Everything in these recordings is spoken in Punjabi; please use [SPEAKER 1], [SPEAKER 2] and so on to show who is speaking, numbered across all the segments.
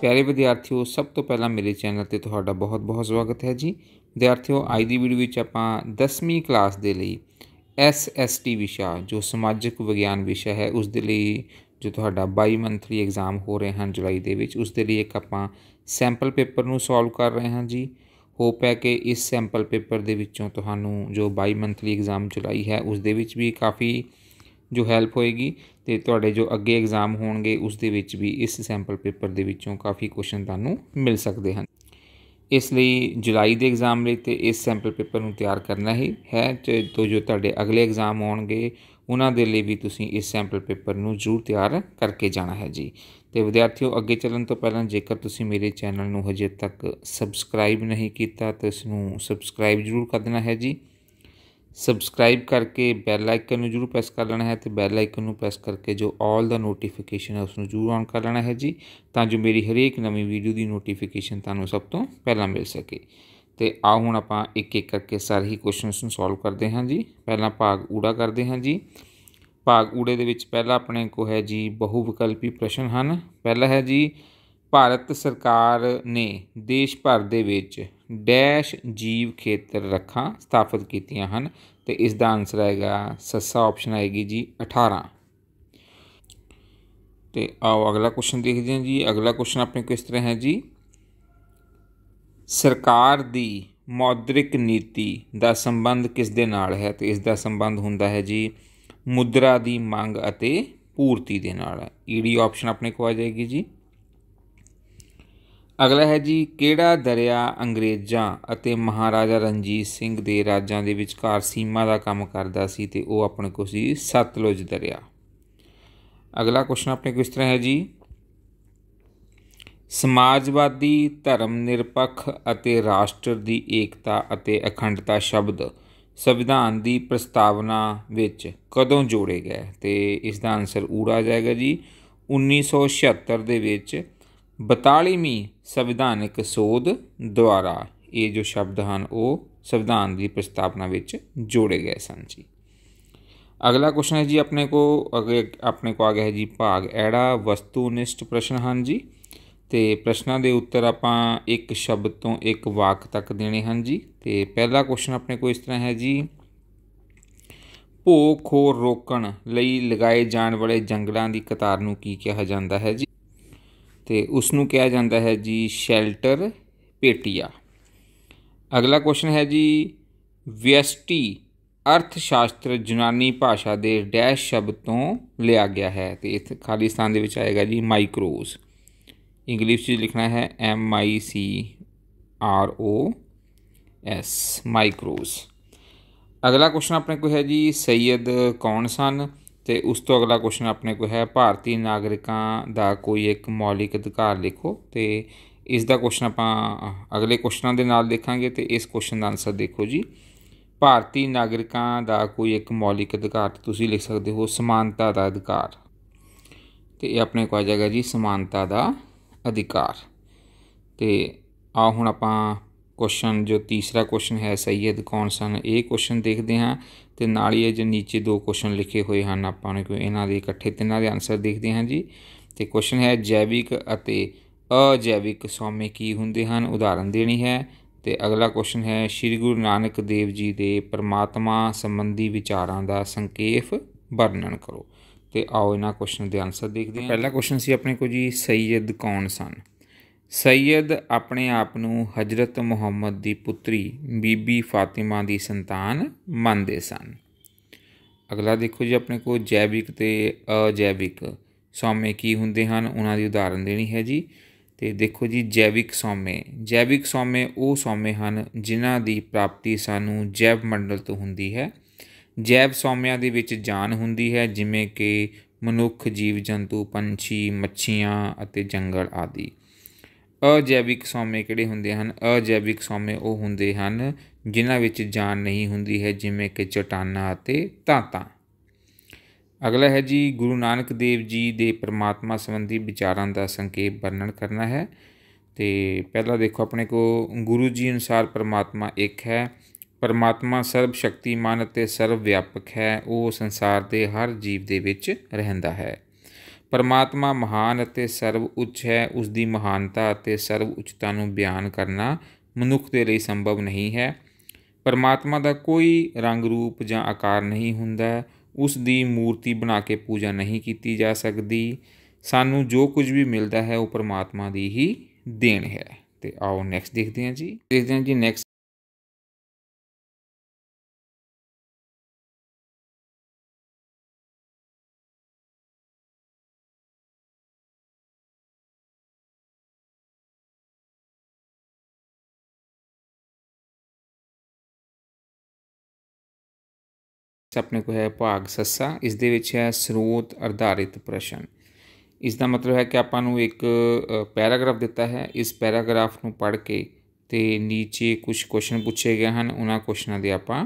[SPEAKER 1] ਪਿਆਰੇ ਵਿਦਿਆਰਥੀਓ ਸਭ ਤੋਂ ਪਹਿਲਾਂ ਮੇਰੇ ਚੈਨਲ ਤੇ ਤੁਹਾਡਾ ਬਹੁਤ-ਬਹੁਤ ਸਵਾਗਤ ਹੈ ਜੀ ਵਿਦਿਆਰਥੀਓ ਅੱਜ ਦੀ ਵੀਡੀਓ ਵਿੱਚ ਆਪਾਂ 10ਵੀਂ ਕਲਾਸ ਦੇ ਲਈ ਐਸਐਸਟੀ ਵਿਸ਼ਾ ਜੋ ਸਮਾਜਿਕ ਵਿਗਿਆਨ ਵਿਸ਼ਾ ਹੈ ਉਸ ਦੇ ਲਈ ਜੋ ਤੁਹਾਡਾ 22 ਮੰਥਲੀ ਐਗਜ਼ਾਮ ਹੋ ਰਹੇ ਹਨ ਜੁਲਾਈ ਦੇ ਵਿੱਚ ਉਸ ਦੇ ਲਈ ਇੱਕ ਆਪਾਂ ਸੈਂਪਲ ਪੇਪਰ ਨੂੰ ਸੋਲਵ ਕਰ ਰਹੇ ਹਾਂ ਜੀ ਹੋਪ ਹੈ ਕਿ ਇਸ ਸੈਂਪਲ ਪੇਪਰ ਦੇ ਵਿੱਚੋਂ ਤੁਹਾਨੂੰ ਜੋ 22 ਮੰਥਲੀ ਐਗਜ਼ਾਮ ਜੁਲਾਈ ਹੈ ਉਸ ਦੇ ਵਿੱਚ ਵੀ ਕਾਫੀ ਜੋ ਹੈਲਪ ਹੋਏਗੀ ਤੇ ਤੁਹਾਡੇ ਜੋ ਅੱਗੇ ਐਗਜ਼ਾਮ ਹੋਣਗੇ ਉਸ ਦੇ ਵਿੱਚ ਵੀ ਇਸ ਸੈਂਪਲ ਪੇਪਰ ਦੇ ਵਿੱਚੋਂ ਕਾਫੀ ਕੁਐਸਚਨ ਤੁਹਾਨੂੰ ਮਿਲ ਸਕਦੇ ਹਨ ਇਸ ਲਈ ਜੁਲਾਈ ਦੇ ਐਗਜ਼ਾਮ ਲਈ ਤੇ ਇਸ ਸੈਂਪਲ ਪੇਪਰ ਨੂੰ ਤਿਆਰ ਕਰਨਾ ਹੀ ਹੈ ਤੇ ਜੋ ਤੁਹਾਡੇ ਅਗਲੇ ਐਗਜ਼ਾਮ ਹੋਣਗੇ ਉਹਨਾਂ ਦੇ ਲਈ ਵੀ ਤੁਸੀਂ ਇਸ ਸੈਂਪਲ ਪੇਪਰ ਨੂੰ ਜ਼ਰੂਰ ਤਿਆਰ ਕਰਕੇ ਜਾਣਾ ਹੈ ਜੀ ਤੇ ਵਿਦਿਆਰਥੀਓ ਅੱਗੇ ਚੱਲਣ ਤੋਂ ਪਹਿਲਾਂ ਜੇਕਰ ਤੁਸੀਂ ਮੇਰੇ ਚੈਨਲ ਨੂੰ ਹਜੇ ਤੱਕ ਸਬਸਕ੍ਰਾਈਬ ਨਹੀਂ ਕੀਤਾ ਤਾਂ ਇਸ ਨੂੰ ਸਬਸਕ੍ਰਾਈਬ ਜ਼ਰੂਰ ਕਰ ਦੇਣਾ ਹੈ ਜੀ ਸਬਸਕ੍ਰਾਈਬ ਕਰਕੇ ਬੈਲ ਆਈਕਨ ਨੂੰ ਜਰੂਰ ਪ੍ਰੈਸ ਕਰ ਲੈਣਾ ਹੈ ਤੇ ਬੈਲ ਆਈਕਨ ਨੂੰ ਪ੍ਰੈਸ ਕਰਕੇ ਜੋ ਆਲ ਦਾ ਨੋਟੀਫਿਕੇਸ਼ਨ ਹੈ ਉਸ ਨੂੰ ਜਰੂਰ ਔਨ ਕਰ ਲੈਣਾ ਹੈ ਜੀ ਤਾਂ ਜੋ ਮੇਰੀ ਹਰੇਕ ਨਵੀਂ ਵੀਡੀਓ ਦੀ ਨੋਟੀਫਿਕੇਸ਼ਨ ਤੁਹਾਨੂੰ ਸਭ ਤੋਂ ਪਹਿਲਾਂ ਮਿਲ ਸਕੇ ਤੇ ਆ ਹੁਣ ਆਪਾਂ ਇੱਕ ਇੱਕ ਕਰਕੇ ਸਾਰੇ ਹੀ ਕੁਐਸਚਨਸ ਨੂੰ ਸੋਲਵ ਕਰਦੇ ਹਾਂ ਜੀ ਪਹਿਲਾਂ ਭਾਗ ਊੜਾ ਕਰਦੇ ਹਾਂ ਜੀ ਭਾਗ ਊੜੇ ਦੇ ਵਿੱਚ ਪਹਿਲਾ ਆਪਣੇ ਕੋ ਹੈ ਜੀ ਬਹੁ ਵਿਕਲਪੀ ਪ੍ਰਸ਼ਨ ਹਨ ਪਹਿਲਾ ਹੈ ਜੀ ਭਾਰਤ ਸਰਕਾਰ ਨੇ ਦੇਸ਼ ਭਰ ਦੇ ਵਿੱਚ ਡੈਸ਼ ਜੀਵ ਖੇਤਰ ਰੱਖਾਂ ਸਥਾਪਿਤ ਕੀਤੀਆਂ ਹਨ ਤੇ ਇਸ ਦਾ ਆਨਸਰ ਆਏਗਾ ਸੱਸਾ ਆਪਸ਼ਨ ਆਏਗੀ ਜੀ 18 ਤੇ ਆਓ ਅਗਲਾ ਕੁਐਸਚਨ ਦੇਖਦੇ ਹਾਂ ਜੀ ਅਗਲਾ ਕੁਐਸਚਨ ਆਪਣੇ ਕਿਸ ਤਰ੍ਹਾਂ ਹੈ ਜੀ ਸਰਕਾਰ ਦੀ ਮੌਦ੍ਰਿਕ ਨੀਤੀ ਦਾ ਸੰਬੰਧ ਕਿਸ ਦੇ ਨਾਲ ਹੈ ਤੇ ਇਸ ਦਾ ਸੰਬੰਧ ਹੁੰਦਾ ਹੈ ਜੀ ਮੁਦਰਾ ਦੀ ਮੰਗ ਅਤੇ ਪੂਰਤੀ ਦੇ ਨਾਲ ਈਡੀ ਆਪਸ਼ਨ ਆਪਣੇ ਕੋਲ ਆ ਜਾਏਗੀ ਜੀ ਅਗਲਾ ਹੈ ਜੀ ਕਿਹੜਾ ਦਰਿਆ ਅੰਗਰੇਜ਼ਾਂ ਅਤੇ ਮਹਾਰਾਜਾ ਰਣਜੀਤ ਸਿੰਘ ਦੇ ਰਾਜਾਂ ਦੇ ਵਿਚਕਾਰ ਸੀਮਾ ਦਾ ਕੰਮ ਕਰਦਾ ਸੀ ਤੇ ਉਹ ਆਪਣੇ ਕੋਲ ਸੀ ਸਤਲੁਜ ਦਰਿਆ ਅਗਲਾ ਕੁਸ਼ਨ ਆਪਣੇ ਕੋਲ ਇਸ ਤਰ੍ਹਾਂ ਹੈ ਜੀ ਸਮਾਜਵਾਦੀ ਧਰਮ ਨਿਰਪੱਖ ਅਤੇ ਰਾਸ਼ਟਰ ਦੀ ਏਕਤਾ ਅਤੇ ਅਖੰਡਤਾ ਸ਼ਬਦ ਸੰਵਿਧਾਨ ਦੀ ਪ੍ਰਸਤਾਵਨਾ ਵਿੱਚ ਕਦੋਂ ਜੋੜੇ ਗਏ ਤੇ ਇਸ ਦਾ ਆਨਸਰ ਊੜਾ ਜਾਏਗਾ ਜੀ 1976 ਦੇ ਵਿੱਚ 42ਵੀਂ ਸੰਵਿਧਾਨਿਕ ਸੋਧ ਦੁਆਰਾ ਇਹ ਜੋ ਸ਼ਬਦ ਹਨ ਉਹ ਸੰਵਿਧਾਨ ਦੀ ਪ੍ਰਸਤਾਵਨਾ ਵਿੱਚ ਜੋੜੇ ਗਏ ਸਨ ਜੀ ਅਗਲਾ ਕੁਐਸਚਨ ਹੈ ਜੀ ਆਪਣੇ ਕੋ ਅਗੇ ਆਪਣੇ ਕੋ ਆ ਗਿਆ ਹੈ ਜੀ ਭਾਗ ਐੜਾ ਵਸਤੂਨਿਸ਼ਟ ਪ੍ਰਸ਼ਨ ਹਨ ਜੀ ਤੇ ਪ੍ਰਸ਼ਨਾਂ ਦੇ ਉੱਤਰ ਆਪਾਂ ਇੱਕ ਸ਼ਬਦ ਤੋਂ ਇੱਕ ਵਾਕ ਤੱਕ ਦੇਣੇ ਹਨ ਜੀ ਤੇ ਪਹਿਲਾ ਕੁਐਸਚਨ ਆਪਣੇ ਕੋ ਇਸ ਤਰ੍ਹਾਂ ਹੈ ਜੀ ਭੋਖੋ ਰੋਕਣ ਲਈ ਲਗਾਏ ਜਾਣ ਵਾਲੇ ਜੰਗਲਾਂ ਦੀ ਕਤਾਰ ਨੂੰ ਕੀ ਕਿਹਾ ਜਾਂਦਾ ਹੈ ਜੀ ਤੇ ਉਸ ਨੂੰ ਕਿਹਾ ਜਾਂਦਾ ਹੈ ਜੀ ਸ਼ੈਲਟਰ ਪੇਟੀਆ ਅਗਲਾ ਕੁਐਸਚਨ ਹੈ ਜੀ ਵੀਐਸਟੀ ਅਰਥ ਸ਼ਾਸਤਰ ਜਨਾਨੀ ਭਾਸ਼ਾ ਦੇ ਡੈਸ਼ ਸ਼ਬਦ ਤੋਂ ਲਿਆ ਗਿਆ ਹੈ ਤੇ ਇਸ ਸਥਾਨ ਦੇ ਵਿੱਚ ਆਏਗਾ ਜੀ ਮਾਈਕਰੋਸ ਇੰਗਲਿਸ਼ ਵਿੱਚ ਲਿਖਣਾ ਹੈ M I C R O S micros ਅਗਲਾ ਕੁਐਸਚਨ ਆਪਣੇ ਕੋਲ ਹੈ ਜੀ ਸੈਦ ਕੌਣ ਸਨ ਤੇ ਉਸ ਤੋਂ ਅਗਲਾ ਕੁਐਸਚਨ ਆਪਣੇ ਕੋਲ ਹੈ ਭਾਰਤੀ ਨਾਗਰਿਕਾਂ ਦਾ ਕੋਈ ਇੱਕ ਮੌਲਿਕ ਅਧਿਕਾਰ ਲਿਖੋ ਤੇ ਇਸ ਦਾ ਕੁਐਸਚਨ ਆਪਾਂ ਅਗਲੇ ਕੁਐਸਚਨਾਂ ਦੇ ਨਾਲ ਦੇਖਾਂਗੇ ਤੇ ਇਸ ਕੁਐਸਚਨ ਦਾ ਆਨਸਰ ਦੇਖੋ ਜੀ ਭਾਰਤੀ ਨਾਗਰਿਕਾਂ ਦਾ ਕੋਈ ਇੱਕ ਮੌਲਿਕ ਅਧਿਕਾਰ ਤੁਸੀਂ ਲਿਖ ਸਕਦੇ ਹੋ ਸਮਾਨਤਾ ਦਾ ਅਧਿਕਾਰ ਤੇ ਇਹ ਆਪਣੇ ਕੋ ਆ ਜਾਏਗਾ ਜੀ ਸਮਾਨਤਾ ਦਾ ਅਧਿਕਾਰ ਤੇ ਆ ਹੁਣ ਆਪਾਂ ਕੁਐਸਚਨ ਜੋ ਤੀਸਰਾ ਕੁਐਸਚਨ ਹੈ ਸੈਦ ਕੌਣ ਸਨ ਇਹ ਕੁਐਸਚਨ ਦੇਖਦੇ ਹਾਂ ਤੇ ਨਾਲ ਹੀ ਇਹ ਜੋ ਨੀਚੇ ਦੋ ਕੁਐਸਚਨ ਲਿਖੇ ਹੋਏ ਹਨ ਆਪਾਂ ਨੂੰ ਕੋਈ ਇਹਨਾਂ ਦੇ ਇਕੱਠੇ ਤਿੰਨਾਂ ਦੇ ਆਨਸਰ ਦੇਖਦੇ ਹਾਂ ਜੀ ਤੇ ਕੁਐਸਚਨ ਹੈ ਜੈਵਿਕ ਅਤੇ ਅਜੈਵਿਕ ਸੌਮੇ ਕੀ ਹੁੰਦੇ ਹਨ ਉਦਾਹਰਨ ਦੇਣੀ ਹੈ ਤੇ ਅਗਲਾ ਕੁਐਸਚਨ ਹੈ ਸ੍ਰੀ ਗੁਰੂ ਨਾਨਕ ਦੇਵ ਜੀ ਦੇ ਪ੍ਰਮਾਤਮਾ ਸੰਬੰਧੀ ਵਿਚਾਰਾਂ ਦਾ ਸੰਖੇਪ ਵਰਣਨ ਕਰੋ ਤੇ ਆਓ ਇਹਨਾਂ ਕੁਐਸਚਨ ਦੇ ਆਨਸਰ ਦੇਖਦੇ ਹਾਂ ਪਹਿਲਾ ਕੁਐਸਚਨ ਸੀ ਆਪਣੇ ਕੋ ਜੀ ਸੈਦ ਕੌਣ ਸਨ ਸੈਦ ਆਪਣੇ ਆਪ ਨੂੰ ਹਜ਼ਰਤ ਮੁਹੰਮਦ ਦੀ ਪੁੱਤਰੀ ਬੀਬੀ ਫਾਤਿਮਾ ਦੀ ਸੰਤਾਨ ਮੰਨਦੇ ਸਨ ਅਗਲਾ ਦੇਖੋ ਜੀ ਆਪਣੇ ਕੋਲ ਜੈਵਿਕ ਤੇ ਅਜੈਵਿਕ ਸੌਮੇ ਕੀ ਹੁੰਦੇ ਹਨ ਉਹਨਾਂ ਦੀ ਉਦਾਹਰਨ ਦੇਣੀ ਹੈ ਜੀ ਤੇ ਦੇਖੋ ਜੀ ਜੈਵਿਕ ਸੌਮੇ ਜੈਵਿਕ ਸੌਮੇ ਉਹ ਸੌਮੇ ਹਨ ਜਿਨ੍ਹਾਂ ਦੀ ਪ੍ਰਾਪਤੀ ਸਾਨੂੰ ਜੈਵ ਮੰਡਲ ਤੋਂ ਹੁੰਦੀ ਹੈ ਜੈਵ ਸੌਮਿਆਂ ਦੇ ਵਿੱਚ ਜਾਨ ਹੁੰਦੀ ਹੈ ਜਿਵੇਂ ਕਿ ਮਨੁੱਖ ਜੀਵ ਜੰਤੂ ਪੰਛੀ ਮੱਛੀਆਂ ਅਤੇ ਜੰਗਲ ਆਦਿ ਅਜੈਵਿਕ ਸੌਮੇ ਕਿਹੜੇ ਹੁੰਦੇ ਹਨ ਅਜੈਵਿਕ ਸੌਮੇ ਉਹ ਹੁੰਦੇ ਹਨ ਜਿਨ੍ਹਾਂ ਵਿੱਚ ਜਾਨ ਨਹੀਂ ਹੁੰਦੀ ਹੈ ਜਿਵੇਂ ਕਿ ਚਟਾਨਾਂ ਅਤੇ ਤਾਤਾ ਅਗਲਾ ਹੈ ਜੀ ਗੁਰੂ ਨਾਨਕ ਦੇਵ ਜੀ ਦੇ ਪ੍ਰਮਾਤਮਾ ਸੰਬੰਧੀ ਵਿਚਾਰਾਂ ਦਾ ਸੰਖੇਪ ਵਰਣਨ ਕਰਨਾ ਹੈ ਤੇ ਪਹਿਲਾ ਦੇਖੋ ਆਪਣੇ ਕੋ ਗੁਰੂ ਜੀ ਅਨੁਸਾਰ ਪ੍ਰਮਾਤਮਾ ਇੱਕ ਹੈ ਪਰਮਾਤਮਾ ਸਰਬ ਸ਼ਕਤੀਮਾਨ ਅਤੇ ਸਰਵ ਵਿਆਪਕ ਹੈ ਉਹ ਸੰਸਾਰ ਦੇ ਹਰ ਜੀਵ ਦੇ ਵਿੱਚ ਰਹਿੰਦਾ ਹੈ ਪਰਮਾਤਮਾ ਮਹਾਨ ਅਤੇ ਸਰਵ ਉੱਚ ਹੈ ਉਸ ਦੀ ਮਹਾਨਤਾ ਅਤੇ ਸਰਵ ਉੱਚਤਾ ਨੂੰ ਬਿਆਨ ਕਰਨਾ ਮਨੁੱਖ ਦੇ ਲਈ ਸੰਭਵ ਨਹੀਂ ਹੈ ਪਰਮਾਤਮਾ ਦਾ ਕੋਈ ਰੰਗ ਰੂਪ ਜਾਂ ਆਕਾਰ ਨਹੀਂ ਹੁੰਦਾ ਉਸ ਦੀ ਮੂਰਤੀ ਬਣਾ ਕੇ ਪੂਜਾ ਨਹੀਂ ਕੀਤੀ ਜਾ ਸਕਦੀ ਸਾਨੂੰ ਜੋ ਕੁਝ ਵੀ ਮਿਲਦਾ ਹੈ ਉਹ ਪਰਮਾਤਮਾ ਦੀ ਹੀ ਦੇਣ ਹੈ ਤੇ ਆਓ ਨੈਕਸਟ ਦੇਖਦੇ ਹਾਂ ਜੀ ਦੇਖਦੇ ਹਾਂ ਜੀ ਨੈਕਸਟ ਆਪਣੇ ਕੋ ਹੈ ਭਾਗ ਸੱਸਾ ਇਸ ਦੇ ਵਿੱਚ ਹੈ ਸਰੋਤ ਆਧਾਰਿਤ ਪ੍ਰਸ਼ਨ ਇਸ ਦਾ ਮਤਲਬ ਹੈ ਕਿ ਆਪਾਂ ਨੂੰ ਇੱਕ ਪੈਰਾਗ੍ਰਾਫ ਦਿੱਤਾ ਹੈ ਇਸ ਪੈਰਾਗ੍ਰਾਫ ਨੂੰ ਪੜ੍ਹ ਕੇ ਤੇ ਨੀਚੇ ਕੁਝ ਕੁਐਸਚਨ ਪੁੱਛੇ ਗਏ ਹਨ ਉਹਨਾਂ ਕੁਐਸਚਨਾਂ ਦੇ ਆਪਾਂ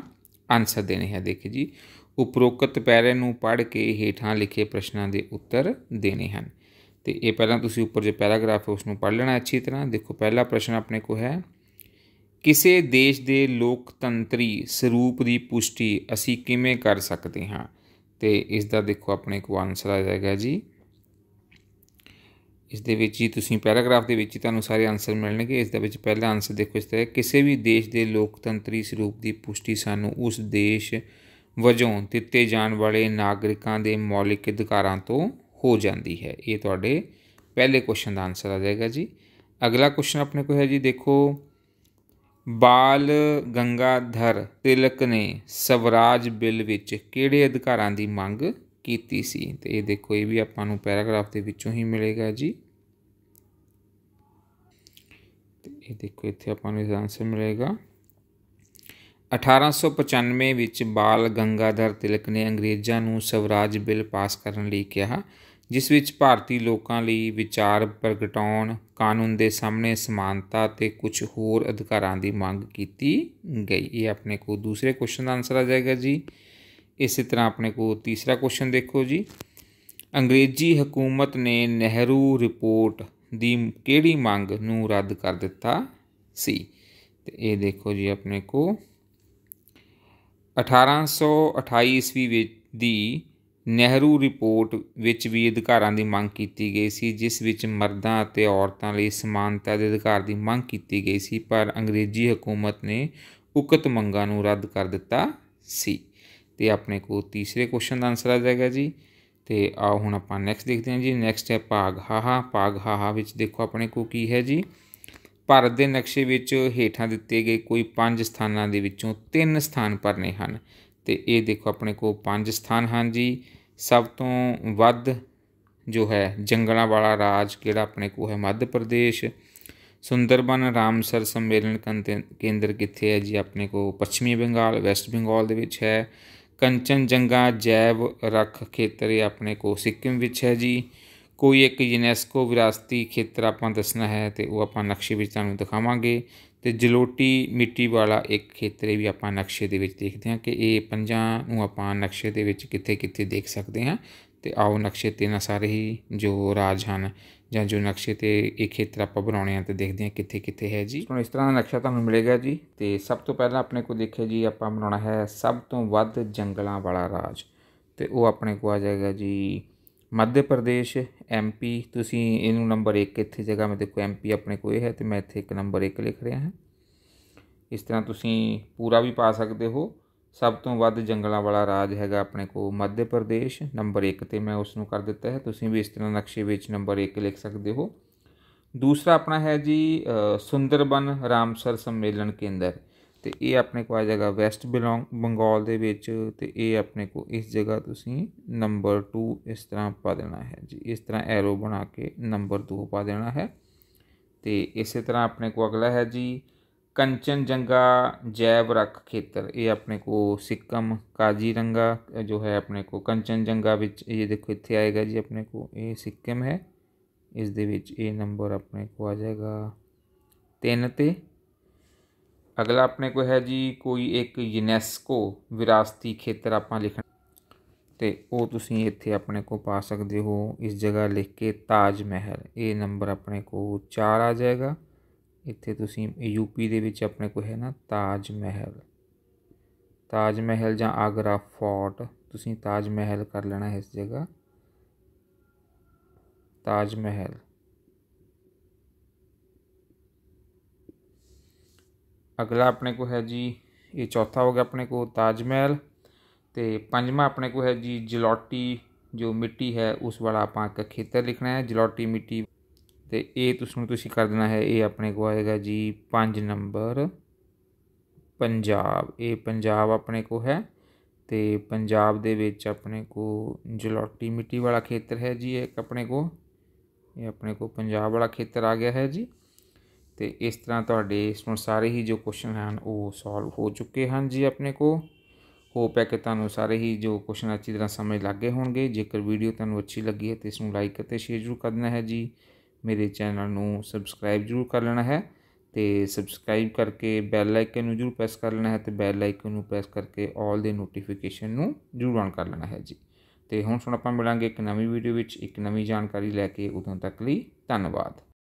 [SPEAKER 1] ਆਨਸਰ ਦੇਣੇ ਹੈ ਦੇਖੋ ਜੀ ਉਪਰੋਕਤ ਪੈਰੇ ਨੂੰ ਪੜ੍ਹ ਕੇ ਹੇਠਾਂ ਲਿਖੇ ਪ੍ਰਸ਼ਨਾਂ ਦੇ ਉੱਤਰ ਦੇਣੇ ਹਨ ਤੇ ਇਹ ਪਹਿਲਾਂ ਤੁਸੀਂ ਉੱਪਰ ਜੋ ਪੈਰਾਗ੍ਰਾਫ ਹੈ ਉਸ ਨੂੰ ਪੜ੍ਹ ਲੈਣਾ ਅੱਛੀ ਤਰ੍ਹਾਂ ਦੇਖੋ ਪਹਿਲਾ ਪ੍ਰਸ਼ਨ ਆਪਣੇ ਕੋ ਹੈ ਕਿਸੇ ਦੇਸ਼ ਦੇ ਲੋਕਤੰਤਰੀ ਸਰੂਪ ਦੀ ਪੁਸ਼ਟੀ ਅਸੀਂ ਕਿਵੇਂ ਕਰ ਸਕਦੇ ਹਾਂ ਤੇ ਇਸ ਦਾ ਦੇਖੋ ਆਪਣੇ ਕੋ ਆਨਸਰ ਆ ਜਾਏਗਾ ਜੀ ਇਸ ਦੇ ਵਿੱਚ ਹੀ ਤੁਸੀਂ ਪੈਰਾਗ੍ਰਾਫ ਦੇ ਵਿੱਚ ਹੀ ਤੁਹਾਨੂੰ ਸਾਰੇ ਆਨਸਰ ਮਿਲਣਗੇ ਇਸ ਦੇ ਵਿੱਚ ਪਹਿਲਾ ਆਨਸਰ ਦੇਖੋ ਇਸ ਤਰ੍ਹਾਂ ਕਿਸੇ ਵੀ ਦੇਸ਼ ਦੇ ਲੋਕਤੰਤਰੀ ਸਰੂਪ ਦੀ ਪੁਸ਼ਟੀ ਸਾਨੂੰ ਉਸ ਦੇਸ਼ ਵਜੋਂ ਦਿੱਤੇ ਜਾਣ ਵਾਲੇ ਨਾਗਰਿਕਾਂ ਦੇ ਮੌਲਿਕ ਅਧਿਕਾਰਾਂ ਤੋਂ ਹੋ ਜਾਂਦੀ ਹੈ ਇਹ ਤੁਹਾਡੇ ਪਹਿਲੇ ਕੁਐਸਚਨ ਦਾ ਆਨਸਰ ਆ ਜਾਏਗਾ ਜੀ ਅਗਲਾ ਕੁਐਸਚਨ ਆਪਣੇ ਕੋਲ ਹੈ ਜੀ ਦੇਖੋ ਬਾਲ ਗੰਗਾਧਰ ਤਿਲਕ ਨੇ ਸਵਰਾਜ ਬਿੱਲ ਵਿੱਚ ਕਿਹੜੇ ਅਧਿਕਾਰਾਂ ਦੀ ਮੰਗ ਕੀਤੀ ਸੀ ਤੇ ਇਹ ਦੇਖੋ ਇਹ ਵੀ ਆਪਾਂ ਨੂੰ ਪੈਰਾਗ੍ਰਾਫ ਦੇ ਵਿੱਚੋਂ ਹੀ ਮਿਲੇਗਾ ਜੀ ਤੇ ਇਹ ਦੇਖੋ ਇੱਥੇ ਆਪਾਂ ਨੂੰ ਇਹਦਾ ਆਨਸਰ ਮਿਲੇਗਾ 1895 ਵਿੱਚ ਬਾਲ ਗੰਗਾਧਰ ਤਿਲਕ ਨੇ ਅੰਗਰੇਜ਼ਾਂ ਨੂੰ ਸਵਰਾਜ ਬਿੱਲ ਪਾਸ ਕਰਨ ਲਈ ਕਿਹਾ ਜਿਸ ਵਿੱਚ ਭਾਰਤੀ ਲੋਕਾਂ ਲਈ ਵਿਚਾਰ ਪ੍ਰਗਟਾਉਣ ਕਾਨੂੰਨ ਦੇ ਸਾਹਮਣੇ ਸਮਾਨਤਾ ਤੇ ਕੁਝ ਹੋਰ ਅਧਿਕਾਰਾਂ ਦੀ ਮੰਗ ਕੀਤੀ ਗਈ ਇਹ ਆਪਣੇ ਕੋ ਦੂਸਰੇ ਕੁਐਸਚਨ ਦਾ ਆਨਸਰ ਆ ਜਾਏਗਾ ਜੀ ਇਸੇ ਤਰ੍ਹਾਂ ਆਪਣੇ ਕੋ ਤੀਸਰਾ ਕੁਐਸਚਨ ਦੇਖੋ ਜੀ ਅੰਗਰੇਜ਼ੀ ਹਕੂਮਤ ਨੇ ਨਹਿਰੂ ਰਿਪੋਰਟ ਦੀ ਕਿਹੜੀ ਮੰਗ ਨੂੰ ਰੱਦ ਕਰ ਦਿੱਤਾ ਸੀ ਤੇ ਇਹ ਦੇਖੋ ਜੀ ਆਪਣੇ ਕੋ 1828 ਈਸਵੀ ਦੀ ਨਹਿਰੂ ਰਿਪੋਰਟ ਵਿੱਚ ਵੀ ਅਧਿਕਾਰਾਂ ਦੀ ਮੰਗ ਕੀਤੀ ਗਈ ਸੀ ਜਿਸ ਵਿੱਚ ਮਰਦਾਂ ਅਤੇ ਔਰਤਾਂ ਲਈ ਸਮਾਨਤਾ ਦੇ ਅਧਿਕਾਰ ਦੀ ਮੰਗ ਕੀਤੀ ਗਈ ਸੀ ਪਰ ਅੰਗਰੇਜ਼ੀ ਹਕੂਮਤ ਨੇ ਉਕਤ ਮੰਗਾਂ ਨੂੰ ਰੱਦ ਕਰ ਦਿੱਤਾ ਸੀ ਤੇ ਆਪਣੇ ਕੋਲ ਤੀਸਰੇ ਕੁਐਸਚਨ ਦਾ ਆਨਸਰ ਆ ਜਾਏਗਾ ਜੀ ਤੇ ਆਓ ਹੁਣ ਆਪਾਂ ਨੈਕਸਟ ਦੇਖਦੇ ਹਾਂ ਜੀ ਨੈਕਸਟ ਹੈ ਭਾਗ ਹਾਹਾ ਭਾਗ ਹਾਹਾ ਵਿੱਚ ਦੇਖੋ ਆਪਣੇ ਕੋਲ ਕੀ ਹੈ ਜੀ ਭਾਰਤ ਦੇ ਨਕਸ਼ੇ ਵਿੱਚ ਹੇਠਾਂ ਦਿੱਤੇ ਗਏ ਕੋਈ ਪੰਜ ਸਥਾਨਾਂ ਦੇ ਵਿੱਚੋਂ ਤਿੰਨ ਸਥਾਨ ਭਰਨੇ ਹਨ ਤੇ ਇਹ ਦੇਖੋ ਆਪਣੇ ਕੋਲ ਪੰਜ ਸਥਾਨ ਹਨ ਜੀ ਸਭ ਤੋਂ ਵੱਧ ਜੋ ਹੈ ਜੰਗਲਾਂ ਵਾਲਾ ਰਾਜ ਕਿਹੜਾ ਆਪਣੇ ਕੋਲ ਹੈ ਮੱਧ ਪ੍ਰਦੇਸ਼ ਸੁੰਦਰਬਨ ਰਾਮਸਰ ਸੰਮੇਲਨ ਕੇਂਦਰ ਕਿੱਥੇ ਹੈ ਜੀ ਆਪਣੇ ਕੋਲ ਪੱਛਮੀ ਬੰਗਾਲ ਵੈਸਟ ਬੰਗਾਲ ਦੇ ਵਿੱਚ ਹੈ ਕੰਚਨ ਜੰਗਾ ਜੈਵ ਰੱਖ ਖੇਤਰ ਇਹ ਆਪਣੇ ਕੋਲ ਸਿੱਕਮ ਵਿੱਚ ਹੈ ਜੀ ਕੋਈ ਇੱਕ ਯੂਨੈਸਕੋ ਵਿਰਾਸਤੀ ਖੇਤਰ ਆਪਾਂ ਦੱਸਣਾ ਹੈ ਤੇ ਉਹ ਆਪਾਂ ਨਕਸ਼ੇ ਵਿੱਚ ਤੁਹਾਨੂੰ ਦਿਖਾਵਾਂਗੇ ਤੇ ਜਲੋਟੀ ਮਿੱਟੀ ਵਾਲਾ ਇੱਕ ਖੇਤਰ ਵੀ ਆਪਾਂ ਨਕਸ਼ੇ ਦੇ ਵਿੱਚ ਦੇਖਦੇ ਹਾਂ ਕਿ ਇਹ ਪੰਜਾਂ ਨੂੰ ਆਪਾਂ ਨਕਸ਼ੇ ਦੇ ਵਿੱਚ ਕਿੱਥੇ ਕਿੱਥੇ ਦੇਖ ਸਕਦੇ ਹਾਂ ਤੇ ਆਓ ਨਕਸ਼ੇ ਤੇ ਨਾ ਸਾਰੇ ਹੀ ਜੋ ਰਾਜ ਹਨ ਜਾਂ ਜੋ ਨਕਸ਼ੇ ਤੇ ਇਹ ਖੇਤਰ ਆਪਾਂ ਬਣਾਉਣੇ ਆ ਤੇ ਦੇਖਦੇ ਹਾਂ ਕਿੱਥੇ ਕਿੱਥੇ ਹੈ ਜੀ ਹੁਣ ਇਸ ਤਰ੍ਹਾਂ ਦਾ ਨਕਸ਼ਾ ਤੁਹਾਨੂੰ ਮਿਲੇਗਾ ਜੀ ਤੇ ਸਭ ਤੋਂ ਪਹਿਲਾਂ ਆਪਣੇ ਕੋਲ ਦੇਖਿਆ ਜੀ ਆਪਾਂ ਬਣਾਉਣਾ ਹੈ ਸਭ ਤੋਂ ਵੱਧ ਜੰਗਲਾਂ ਵਾਲਾ ਰਾਜ ਤੇ ਉਹ ਆਪਣੇ ਕੋਲ ਆ ਜਾਏਗਾ ਜੀ ਮੱਧ ਪ੍ਰਦੇਸ਼ एमपी ਤੁਸੀਂ ਇਹਨੂੰ ਨੰਬਰ 1 ਇੱਥੇ ਜਗ੍ਹਾ ਮੈਂ ਦੇਖੋ ਐਮਪੀ ਆਪਣੇ ਕੋਲ ਹੈ ਤੇ ਮੈਂ ਇੱਥੇ ਇੱਕ ਨੰਬਰ 1 ਲਿਖ ਰਿਹਾ ਹਾਂ ਇਸ ਤਰ੍ਹਾਂ ਤੁਸੀਂ ਪੂਰਾ ਵੀ ਪਾ ਸਕਦੇ ਹੋ ਸਭ ਤੋਂ ਵੱਧ ਜੰਗਲਾਂ ਵਾਲਾ ਰਾਜ ਹੈਗਾ ਆਪਣੇ ਕੋਲ ਮੱਧ ਪ੍ਰਦੇਸ਼ ਨੰਬਰ 1 ਤੇ ਮੈਂ ਉਸ ਨੂੰ ਕਰ ਦਿੱਤਾ ਹੈ ਤੁਸੀਂ ਵੀ ਇਸ ਤਰ੍ਹਾਂ ਨਕਸ਼ੇ ਵਿੱਚ ਨੰਬਰ 1 ਲਿਖ ਸਕਦੇ ਹੋ ਦੂਸਰਾ ਆਪਣਾ ਹੈ ਜੀ ਸੁੰਦਰਬਨ ਰਾਮਸਰ ਸੰਮੇਲਨ ਕੇਂਦਰ ਤੇ ਇਹ ਆਪਣੇ ਕੋਲ ਆ ਜਾਏਗਾ ਵੈਸਟ ਬਿਲੋਂਗ ਬੰਗਾਲ ਦੇ ਵਿੱਚ ਤੇ ਇਹ ਆਪਣੇ ਕੋਲ ਇਸ ਜਗ੍ਹਾ ਤੁਸੀਂ ਨੰਬਰ 2 ਇਸ ਤਰ੍ਹਾਂ ਪਾ ਦੇਣਾ ਹੈ ਜੀ ਇਸ ਤਰ੍ਹਾਂ ਐਰੋ ਬਣਾ ਕੇ ਨੰਬਰ 2 ਪਾ ਦੇਣਾ ਹੈ ਤੇ ਇਸੇ ਤਰ੍ਹਾਂ ਆਪਣੇ ਕੋਲ ਅਗਲਾ ਹੈ ਜੀ ਕੰਚਨ ਜੈਵ ਰੱਖ ਖੇਤਰ ਇਹ ਆਪਣੇ ਕੋ ਸਿੱਕਮ ਕਾਜੀਰੰਗਾ ਜੋ ਹੈ ਆਪਣੇ ਕੋ ਜੰਗਾ ਵਿੱਚ ਇਹ ਦੇਖੋ ਇੱਥੇ ਆਏਗਾ ਜੀ ਆਪਣੇ ਕੋ ਇਹ ਸਿੱਕਮ ਹੈ ਇਸ ਦੇ ਵਿੱਚ ਇਹ ਨੰਬਰ ਆਪਣੇ ਕੋ ਆ ਜਾਏਗਾ 3 ਤੇ ਅਗਲਾ ਆਪਣੇ ਕੋ ਹੈ ਜੀ ਕੋਈ ਇੱਕ ਯੂਨੈਸਕੋ ਵਿਰਾਸਤੀ ਖੇਤਰ ਆਪਾਂ ਲਿਖਣਾ ਤੇ ਉਹ ਤੁਸੀਂ ਇੱਥੇ ਆਪਣੇ ਕੋ ਪਾ ਸਕਦੇ ਹੋ ਇਸ ਜਗ੍ਹਾ ਲਿਖ ਕੇ ਤਾਜ ਮਹਿਲ ਇਹ ਨੰਬਰ ਆਪਣੇ ਕੋ 4 ਆ ਜਾਏਗਾ ਇੱਥੇ ਤੁਸੀਂ ਯੂਪੀ ਦੇ ਵਿੱਚ ਆਪਣੇ ਕੋ ਹੈ ਨਾ ਤਾਜ ਮਹਿਲ ਤਾਜ ਮਹਿਲ ਜਾਂ ਆਗਰਾ ਫੋਰਟ ਤੁਸੀਂ ਤਾਜ ਮਹਿਲ ਕਰ ਲੈਣਾ ਇਸ ਜਗ੍ਹਾ ਤਾਜ ਮਹਿਲ ਅਗਲਾ ਆਪਣੇ ਕੋ ਹੈ ਜੀ ਇਹ ਚੌਥਾ ਹੋ ਗਿਆ ਆਪਣੇ ਕੋ ਤਾਜ ਮਹਿਲ ਤੇ ਪੰਜਵਾਂ ਆਪਣੇ ਕੋ ਹੈ ਜੀ ਜਲੋਟੀ ਜੋ ਮਿੱਟੀ ਹੈ ਉਸ ਵਾਲਾ ਆਪਾਂ ਇੱਕ ਖੇਤਰ ਲਿਖਣਾ ਹੈ ਜਲੋਟੀ ਮਿੱਟੀ ਤੇ ਇਹ ਤੁਸੀਂ ਤੁਸੀਂ ਕਰ ਦੇਣਾ ਹੈ ਇਹ ਆਪਣੇ ਕੋ ਆਏਗਾ ਜੀ 5 ਨੰਬਰ ਪੰਜਾਬ ਇਹ ਪੰਜਾਬ ਆਪਣੇ ਕੋ ਹੈ ਤੇ ਪੰਜਾਬ ਦੇ ਵਿੱਚ ਆਪਣੇ ਕੋ ਜਲੋਟੀ ਮਿੱਟੀ ਵਾਲਾ ਖੇਤਰ ਹੈ ਜੀ ਇੱਕ ਆਪਣੇ ਕੋ ਇਹ ਆਪਣੇ ਕੋ ਪੰਜਾਬ ਵਾਲਾ ਖੇਤਰ ਆ ਗਿਆ ਹੈ ਜੀ ਤੇ ਇਸ ਤਰ੍ਹਾਂ ਤੁਹਾਡੇ ਇਸ ਨੂੰ ਸਾਰੇ ਹੀ ਜੋ ਕੁਐਸਚਨ ਹਨ ਉਹ ਸੋਲਵ ਹੋ ਚੁੱਕੇ ਹਨ ਜੀ ਆਪਣੇ ਕੋ ਹੋਪ ਹੈ ਕਿ ਤੁਹਾਨੂੰ ਸਾਰੇ ਹੀ ਜੋ ਕੁਐਸਚਨ ਅੱਛੀ ਤਰ੍ਹਾਂ ਸਮਝ ਲੱਗੇ ਹੋਣਗੇ ਜੇਕਰ ਵੀਡੀਓ ਤੁਹਾਨੂੰ ਅੱਛੀ ਲੱਗੀ ਹੈ ਤੇ ਇਸ ਨੂੰ ਲਾਈਕ ਅਤੇ ਸ਼ੇਅਰ ਜ਼ਰੂਰ ਕਰਨਾ ਹੈ ਜੀ ਮੇਰੇ ਚੈਨਲ ਨੂੰ ਸਬਸਕ੍ਰਾਈਬ ਜ਼ਰੂਰ ਕਰ ਲੈਣਾ ਹੈ ਤੇ ਸਬਸਕ੍ਰਾਈਬ ਕਰਕੇ ਬੈਲ ਆਈਕਨ ਨੂੰ ਜ਼ਰੂਰ ਪ੍ਰੈਸ ਕਰ ਲੈਣਾ ਹੈ ਤੇ ਬੈਲ ਆਈਕਨ ਨੂੰ ਪ੍ਰੈਸ ਕਰਕੇ 올 ਦੇ ਨੋਟੀਫਿਕੇਸ਼ਨ ਨੂੰ ਜ਼ਰੂਰ ਆਨ ਕਰ ਲੈਣਾ ਹੈ ਜੀ ਤੇ ਹੁਣ ਸੁਣ ਆਪਾਂ ਮਿਲਾਂਗੇ ਇੱਕ ਨਵੀਂ ਵੀਡੀਓ ਵਿੱਚ ਇੱਕ ਨਵੀਂ ਜਾਣਕਾਰੀ ਲੈ ਕੇ ਉਦੋਂ ਤੱਕ ਲਈ ਧੰਨਵਾਦ